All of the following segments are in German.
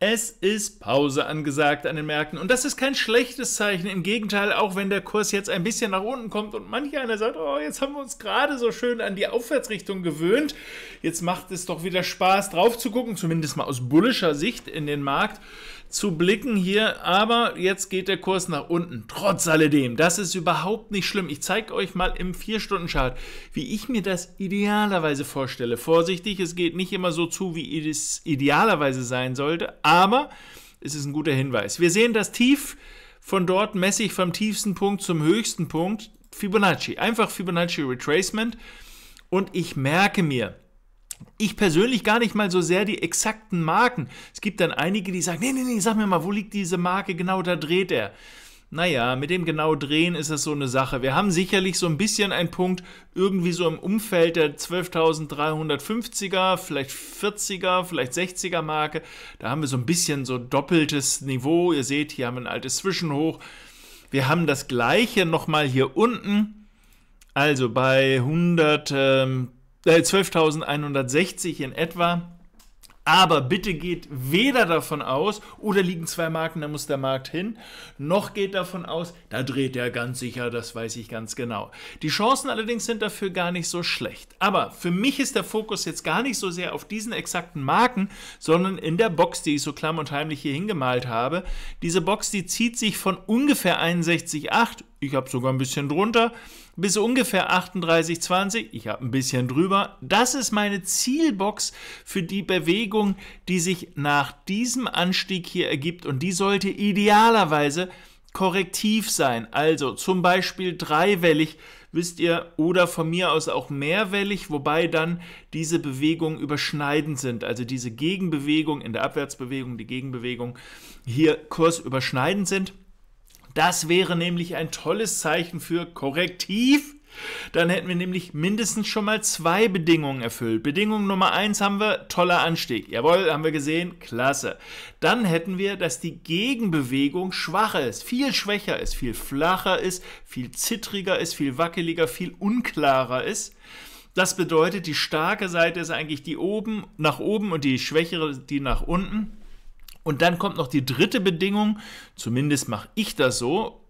Es ist Pause angesagt an den Märkten und das ist kein schlechtes Zeichen. Im Gegenteil, auch wenn der Kurs jetzt ein bisschen nach unten kommt und manch einer sagt, oh, jetzt haben wir uns gerade so schön an die Aufwärtsrichtung gewöhnt. Jetzt macht es doch wieder Spaß drauf zu gucken, zumindest mal aus bullischer Sicht in den Markt zu blicken hier, aber jetzt geht der Kurs nach unten. Trotz alledem, das ist überhaupt nicht schlimm. Ich zeige euch mal im 4-Stunden-Chart, wie ich mir das idealerweise vorstelle. Vorsichtig, es geht nicht immer so zu, wie es idealerweise sein sollte, aber es ist ein guter Hinweis. Wir sehen das Tief von dort messe ich vom tiefsten Punkt zum höchsten Punkt Fibonacci. Einfach Fibonacci Retracement. Und ich merke mir, ich persönlich gar nicht mal so sehr die exakten Marken. Es gibt dann einige, die sagen, nee, nee, nee, sag mir mal, wo liegt diese Marke? Genau da dreht er. Naja, mit dem genau Drehen ist das so eine Sache. Wir haben sicherlich so ein bisschen einen Punkt, irgendwie so im Umfeld der 12.350er, vielleicht 40er, vielleicht 60er Marke. Da haben wir so ein bisschen so doppeltes Niveau. Ihr seht, hier haben wir ein altes Zwischenhoch. Wir haben das gleiche nochmal hier unten. Also bei 100, ähm, äh, 12.160 in etwa. Aber bitte geht weder davon aus, oder liegen zwei Marken, da muss der Markt hin, noch geht davon aus, da dreht er ganz sicher, das weiß ich ganz genau. Die Chancen allerdings sind dafür gar nicht so schlecht. Aber für mich ist der Fokus jetzt gar nicht so sehr auf diesen exakten Marken, sondern in der Box, die ich so klamm und heimlich hier hingemalt habe. Diese Box, die zieht sich von ungefähr 61,8 ich habe sogar ein bisschen drunter, bis ungefähr 38,20, ich habe ein bisschen drüber. Das ist meine Zielbox für die Bewegung, die sich nach diesem Anstieg hier ergibt und die sollte idealerweise korrektiv sein. Also zum Beispiel dreiwellig, wisst ihr, oder von mir aus auch mehrwellig, wobei dann diese Bewegungen überschneidend sind. Also diese Gegenbewegung in der Abwärtsbewegung, die Gegenbewegung hier kursüberschneidend sind. Das wäre nämlich ein tolles Zeichen für korrektiv. Dann hätten wir nämlich mindestens schon mal zwei Bedingungen erfüllt. Bedingung Nummer eins haben wir, toller Anstieg. Jawohl, haben wir gesehen, klasse. Dann hätten wir, dass die Gegenbewegung schwacher ist, viel schwächer ist, viel flacher ist, viel zittriger ist, viel wackeliger, viel unklarer ist. Das bedeutet, die starke Seite ist eigentlich die oben nach oben und die schwächere die nach unten. Und dann kommt noch die dritte Bedingung, zumindest mache ich das so,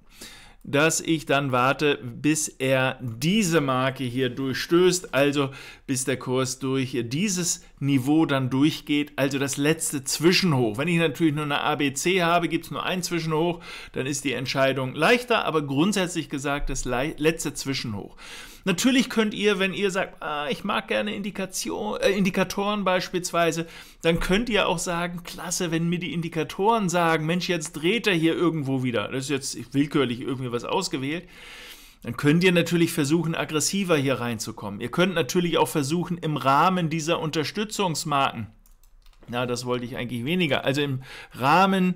dass ich dann warte, bis er diese Marke hier durchstößt, also bis der Kurs durch dieses Niveau dann durchgeht, also das letzte Zwischenhoch. Wenn ich natürlich nur eine ABC habe, gibt es nur ein Zwischenhoch, dann ist die Entscheidung leichter, aber grundsätzlich gesagt das letzte Zwischenhoch. Natürlich könnt ihr, wenn ihr sagt, ah, ich mag gerne Indikation, äh, Indikatoren beispielsweise, dann könnt ihr auch sagen, klasse, wenn mir die Indikatoren sagen, Mensch, jetzt dreht er hier irgendwo wieder. Das ist jetzt willkürlich irgendwie mir was ausgewählt, dann könnt ihr natürlich versuchen, aggressiver hier reinzukommen. Ihr könnt natürlich auch versuchen, im Rahmen dieser Unterstützungsmarken, na, das wollte ich eigentlich weniger, also im Rahmen,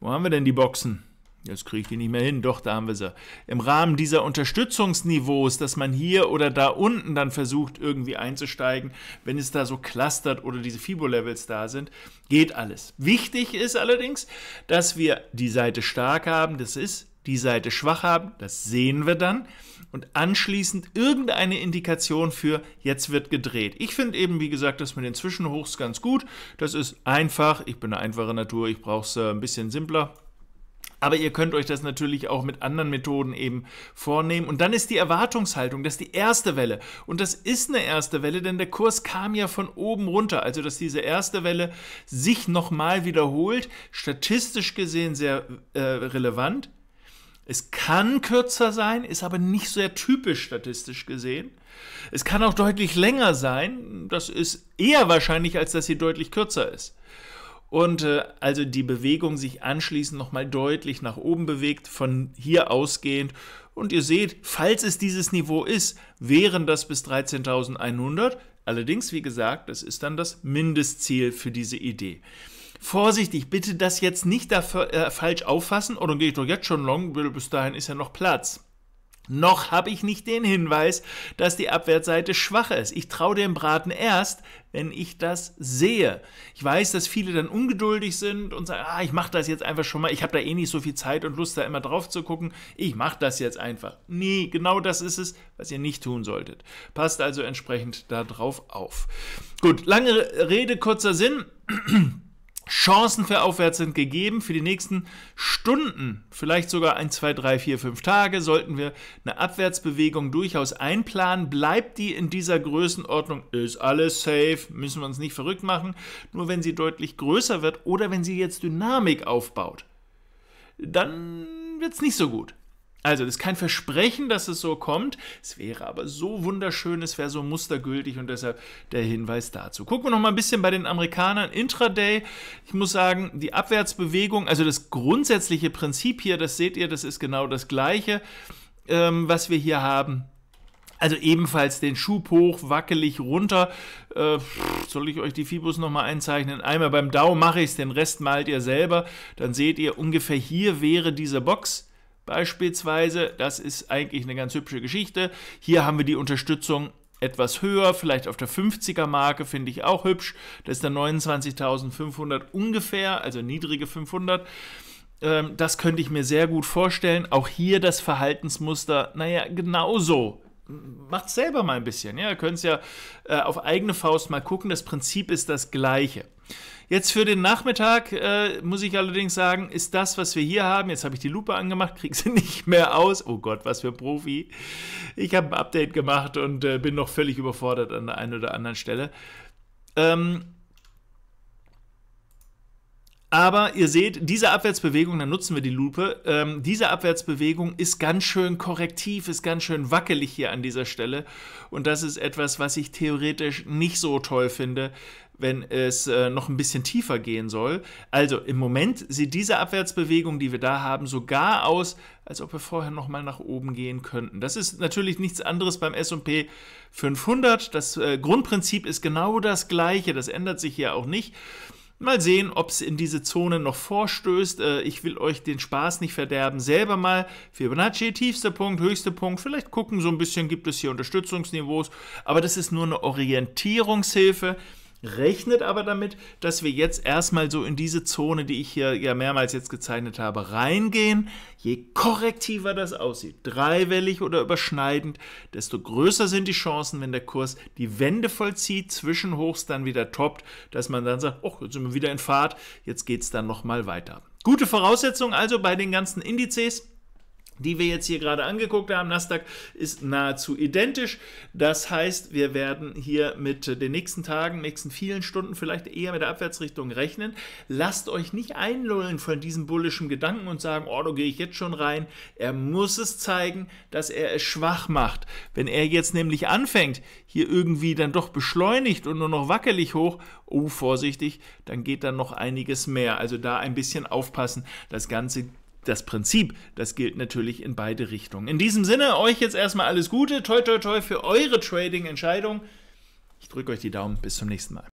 wo haben wir denn die Boxen? Jetzt kriege ich die nicht mehr hin, doch, da haben wir sie. Im Rahmen dieser Unterstützungsniveaus, dass man hier oder da unten dann versucht, irgendwie einzusteigen, wenn es da so clustert oder diese Fibo-Levels da sind, geht alles. Wichtig ist allerdings, dass wir die Seite stark haben, das ist die Seite schwach haben, das sehen wir dann, und anschließend irgendeine Indikation für jetzt wird gedreht. Ich finde eben, wie gesagt, das mit den Zwischenhochs ganz gut. Das ist einfach, ich bin eine einfache Natur, ich brauche es äh, ein bisschen simpler. Aber ihr könnt euch das natürlich auch mit anderen Methoden eben vornehmen. Und dann ist die Erwartungshaltung, das ist die erste Welle. Und das ist eine erste Welle, denn der Kurs kam ja von oben runter. Also, dass diese erste Welle sich nochmal wiederholt, statistisch gesehen sehr äh, relevant. Es kann kürzer sein, ist aber nicht sehr typisch statistisch gesehen. Es kann auch deutlich länger sein, das ist eher wahrscheinlich, als dass sie deutlich kürzer ist. Und äh, also die Bewegung sich anschließend nochmal deutlich nach oben bewegt, von hier ausgehend. Und ihr seht, falls es dieses Niveau ist, wären das bis 13.100. Allerdings, wie gesagt, das ist dann das Mindestziel für diese Idee vorsichtig, bitte das jetzt nicht dafür, äh, falsch auffassen, oder oh, gehe ich doch jetzt schon long, bis dahin ist ja noch Platz. Noch habe ich nicht den Hinweis, dass die Abwärtsseite schwach ist. Ich traue dem Braten erst, wenn ich das sehe. Ich weiß, dass viele dann ungeduldig sind und sagen, ah, ich mache das jetzt einfach schon mal, ich habe da eh nicht so viel Zeit und Lust, da immer drauf zu gucken, ich mache das jetzt einfach. Nee, genau das ist es, was ihr nicht tun solltet. Passt also entsprechend darauf auf. Gut, lange Rede, kurzer Sinn. Chancen für Aufwärts sind gegeben. Für die nächsten Stunden, vielleicht sogar ein, zwei, drei, vier, fünf Tage, sollten wir eine Abwärtsbewegung durchaus einplanen. Bleibt die in dieser Größenordnung, ist alles safe, müssen wir uns nicht verrückt machen. Nur wenn sie deutlich größer wird oder wenn sie jetzt Dynamik aufbaut, dann wird es nicht so gut. Also, das ist kein Versprechen, dass es so kommt. Es wäre aber so wunderschön, es wäre so mustergültig und deshalb der Hinweis dazu. Gucken wir noch mal ein bisschen bei den Amerikanern. Intraday, ich muss sagen, die Abwärtsbewegung, also das grundsätzliche Prinzip hier, das seht ihr, das ist genau das gleiche, ähm, was wir hier haben. Also ebenfalls den Schub hoch, wackelig runter. Äh, soll ich euch die Fibus nochmal einzeichnen? Einmal beim Dow mache ich es, den Rest malt ihr selber. Dann seht ihr, ungefähr hier wäre diese Box beispielsweise. Das ist eigentlich eine ganz hübsche Geschichte. Hier haben wir die Unterstützung etwas höher, vielleicht auf der 50er Marke, finde ich auch hübsch. Das ist dann 29.500 ungefähr, also niedrige 500. Ähm, das könnte ich mir sehr gut vorstellen. Auch hier das Verhaltensmuster, naja, genauso macht selber mal ein bisschen. Ja? Ihr könnt es ja äh, auf eigene Faust mal gucken. Das Prinzip ist das gleiche. Jetzt für den Nachmittag äh, muss ich allerdings sagen, ist das, was wir hier haben, jetzt habe ich die Lupe angemacht, kriege sie nicht mehr aus. Oh Gott, was für ein Profi. Ich habe ein Update gemacht und äh, bin noch völlig überfordert an der einen oder anderen Stelle. Ähm, aber ihr seht, diese Abwärtsbewegung, dann nutzen wir die Lupe, ähm, diese Abwärtsbewegung ist ganz schön korrektiv, ist ganz schön wackelig hier an dieser Stelle. Und das ist etwas, was ich theoretisch nicht so toll finde, wenn es äh, noch ein bisschen tiefer gehen soll. Also im Moment sieht diese Abwärtsbewegung, die wir da haben, sogar aus, als ob wir vorher nochmal nach oben gehen könnten. Das ist natürlich nichts anderes beim S&P 500. Das äh, Grundprinzip ist genau das gleiche, das ändert sich hier auch nicht. Mal sehen, ob es in diese Zone noch vorstößt. Äh, ich will euch den Spaß nicht verderben. Selber mal Fibonacci, tiefster Punkt, höchster Punkt. Vielleicht gucken so ein bisschen, gibt es hier Unterstützungsniveaus. Aber das ist nur eine Orientierungshilfe. Rechnet aber damit, dass wir jetzt erstmal so in diese Zone, die ich hier ja mehrmals jetzt gezeichnet habe, reingehen. Je korrektiver das aussieht, dreiwellig oder überschneidend, desto größer sind die Chancen, wenn der Kurs die Wende vollzieht, Zwischenhochs dann wieder toppt, dass man dann sagt, oh, jetzt sind wir wieder in Fahrt, jetzt geht es dann nochmal weiter. Gute Voraussetzung also bei den ganzen Indizes die wir jetzt hier gerade angeguckt haben. Nasdaq ist nahezu identisch. Das heißt, wir werden hier mit den nächsten Tagen, nächsten vielen Stunden vielleicht eher mit der Abwärtsrichtung rechnen. Lasst euch nicht einlullen von diesem bullischen Gedanken und sagen, oh, da gehe ich jetzt schon rein. Er muss es zeigen, dass er es schwach macht. Wenn er jetzt nämlich anfängt, hier irgendwie dann doch beschleunigt und nur noch wackelig hoch, oh, vorsichtig, dann geht dann noch einiges mehr. Also da ein bisschen aufpassen. Das Ganze das Prinzip, das gilt natürlich in beide Richtungen. In diesem Sinne, euch jetzt erstmal alles Gute, toi toi toi für eure Trading-Entscheidung. Ich drücke euch die Daumen, bis zum nächsten Mal.